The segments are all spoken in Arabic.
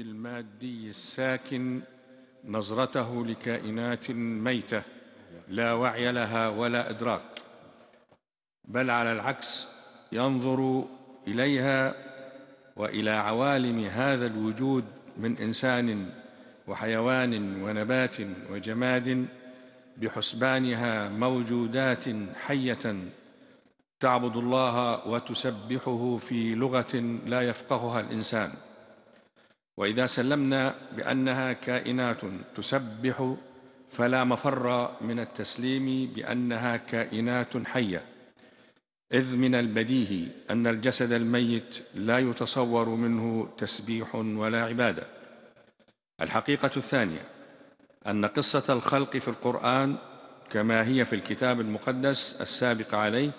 المادي الساكن نظرته لكائنات ميتة لا وعي لها ولا إدراك بل على العكس ينظر إليها وإلى عوالم هذا الوجود من إنسان وحيوان ونبات وجماد بحسبانها موجودات حية تعبد الله وتسبحه في لغة لا يفقهها الإنسان واذا سلمنا بانها كائنات تسبح فلا مفر من التسليم بانها كائنات حيه اذ من البديهي ان الجسد الميت لا يتصور منه تسبيح ولا عباده الحقيقه الثانيه ان قصه الخلق في القران كما هي في الكتاب المقدس السابق عليه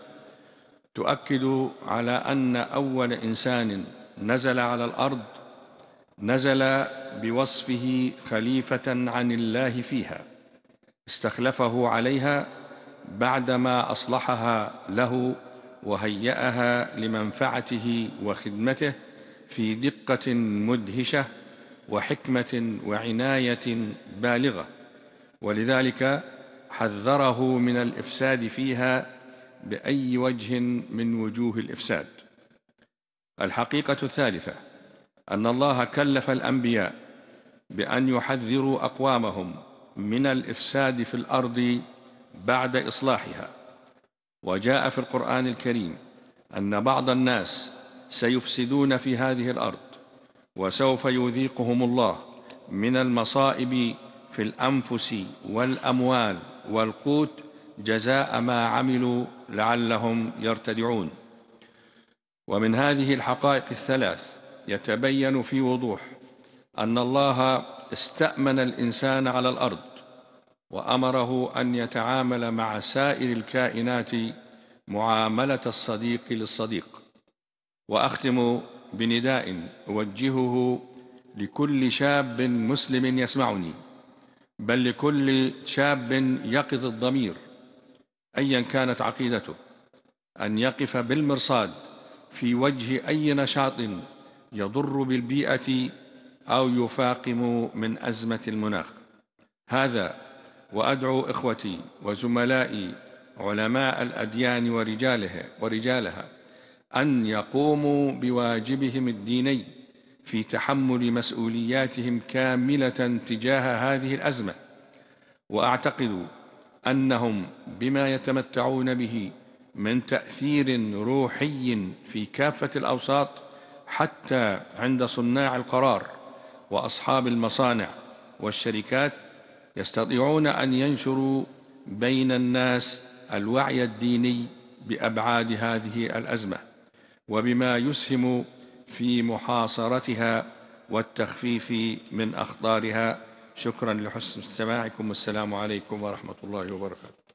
تؤكد على ان اول انسان نزل على الارض نزل بوصفه خليفة عن الله فيها استخلفه عليها بعدما أصلحها له وهيأها لمنفعته وخدمته في دقة مدهشة وحكمة وعناية بالغة ولذلك حذره من الإفساد فيها بأي وجه من وجوه الإفساد الحقيقة الثالثة أن الله كلف الأنبياء بأن يحذروا أقوامهم من الإفساد في الأرض بعد إصلاحها وجاء في القرآن الكريم أن بعض الناس سيفسدون في هذه الأرض وسوف يذيقهم الله من المصائب في الأنفس والأموال والقوت جزاء ما عملوا لعلهم يرتدعون ومن هذه الحقائق الثلاث يتبين في وضوح أن الله استأمن الإنسان على الأرض وأمره أن يتعامل مع سائر الكائنات معاملة الصديق للصديق وأختم بنداء أوجهه لكل شاب مسلم يسمعني بل لكل شاب يقظ الضمير أيا كانت عقيدته أن يقف بالمرصاد في وجه أي نشاط يضر بالبيئة أو يفاقم من أزمة المناخ هذا وأدعو إخوتي وزملائي علماء الأديان ورجالها, ورجالها أن يقوموا بواجبهم الديني في تحمل مسؤولياتهم كاملة تجاه هذه الأزمة وأعتقد أنهم بما يتمتعون به من تأثير روحي في كافة الأوساط حتى عند صناع القرار واصحاب المصانع والشركات يستطيعون ان ينشروا بين الناس الوعي الديني بابعاد هذه الازمه وبما يسهم في محاصرتها والتخفيف من اخطارها شكرا لحسن استماعكم والسلام عليكم ورحمه الله وبركاته